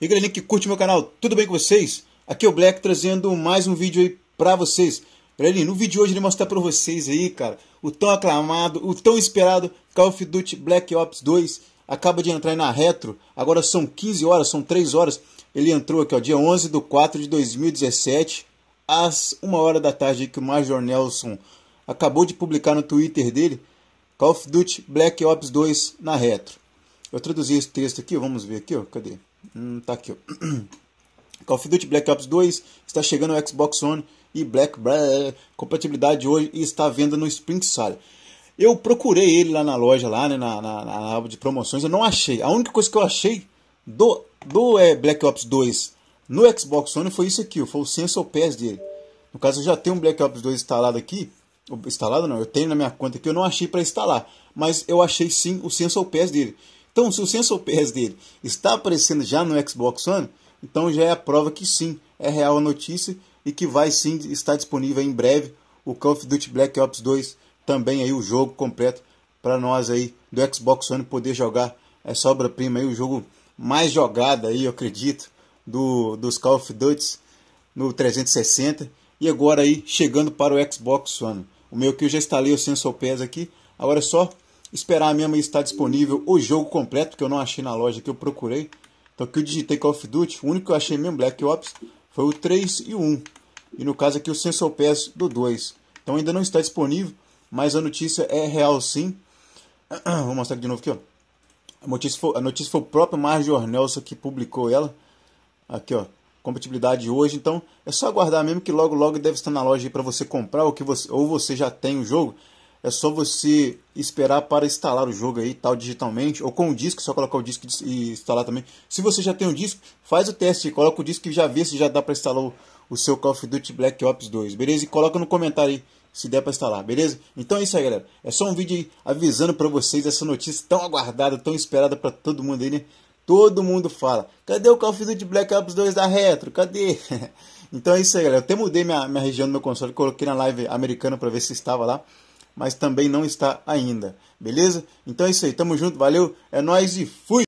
E aí, galerinha que curte meu canal, tudo bem com vocês? Aqui é o Black trazendo mais um vídeo aí pra vocês. Galerinha, no vídeo de hoje ele mostrar pra vocês aí, cara, o tão aclamado, o tão esperado Call of Duty Black Ops 2 acaba de entrar na retro. Agora são 15 horas, são 3 horas. Ele entrou aqui, ó, dia 11 de 4 de 2017, às 1 hora da tarde, que o Major Nelson acabou de publicar no Twitter dele. Call of Duty Black Ops 2 na retro. Eu traduzi esse texto aqui, vamos ver aqui, ó, cadê? Hum, tá aqui, ó. Call of Duty Black Ops 2 está chegando ao Xbox One e Black Bleh, compatibilidade hoje e está à venda no Spring Sale. Eu procurei ele lá na loja, lá né, na, na, na aba de promoções, eu não achei. A única coisa que eu achei do, do é, Black Ops 2 no Xbox One foi isso aqui, foi o Sensor Pass dele. No caso, eu já tenho um Black Ops 2 instalado aqui. Instalado não, eu tenho na minha conta que eu não achei para instalar. Mas eu achei sim o Sensor Pass dele. Então, se o sensor PS dele está aparecendo já no Xbox One, então já é a prova que sim, é real a notícia e que vai sim estar disponível em breve o Call of Duty Black Ops 2, também aí o jogo completo para nós aí do Xbox One poder jogar essa obra-prima aí, o jogo mais jogado aí, eu acredito, do, dos Call of Duty no 360 e agora aí chegando para o Xbox One. O meu que eu já instalei o Sensor PES aqui, agora é só esperar mesmo estar disponível o jogo completo, que eu não achei na loja que eu procurei. Então aqui eu digitei Call of Duty, o único que eu achei mesmo Black Ops foi o 3 e o 1. E no caso aqui o Sensor Pass do 2. Então ainda não está disponível, mas a notícia é real sim. Vou mostrar aqui de novo aqui, ó. A notícia foi, a notícia foi o próprio Marge Nelson que publicou ela. Aqui, ó. Compatibilidade hoje, então é só aguardar mesmo que logo logo deve estar na loja para você comprar ou que você ou você já tem o jogo é só você esperar para instalar o jogo aí tal digitalmente ou com o disco, só colocar o disco e instalar também. Se você já tem um disco, faz o teste, coloca o disco e já vê se já dá para instalar o, o seu Call of Duty Black Ops 2, beleza? E coloca no comentário aí se der para instalar, beleza? Então é isso aí, galera. É só um vídeo avisando para vocês essa notícia tão aguardada, tão esperada para todo mundo aí, né? Todo mundo fala: cadê o Call of Duty Black Ops 2 da Retro? Cadê? então é isso aí, galera. Eu até mudei minha, minha região do meu console, coloquei na live americana para ver se estava lá mas também não está ainda. Beleza? Então é isso aí, tamo junto, valeu, é nós e fui!